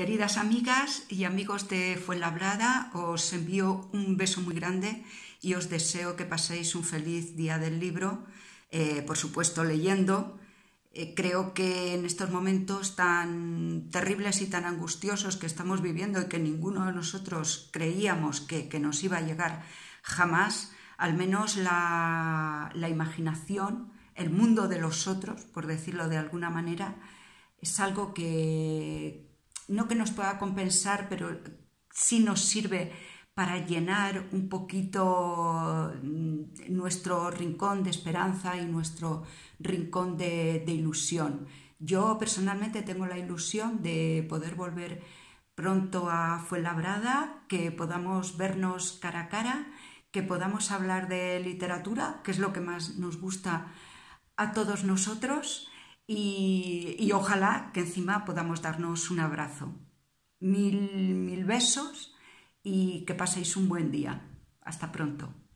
Queridas amigas y amigos de Fuenlabrada, os envío un beso muy grande y os deseo que paséis un feliz día del libro, eh, por supuesto leyendo. Eh, creo que en estos momentos tan terribles y tan angustiosos que estamos viviendo y que ninguno de nosotros creíamos que, nos iba a llegar jamás, al menos la imaginación, el mundo de los otros, por decirlo de alguna manera, es algo que, no que nos pueda compensar, pero sí nos sirve para llenar un poquito mm, nuestro rincón de esperanza y nuestro rincón de, ilusión. Yo personalmente tengo la ilusión de poder volver pronto a Fuenlabrada, que podamos vernos cara a cara, que podamos hablar de literatura, que es lo que más nos gusta a todos nosotros y, ojalá que encima podamos darnos un abrazo. Mil, mil besos y que paséis un buen día. Hasta pronto.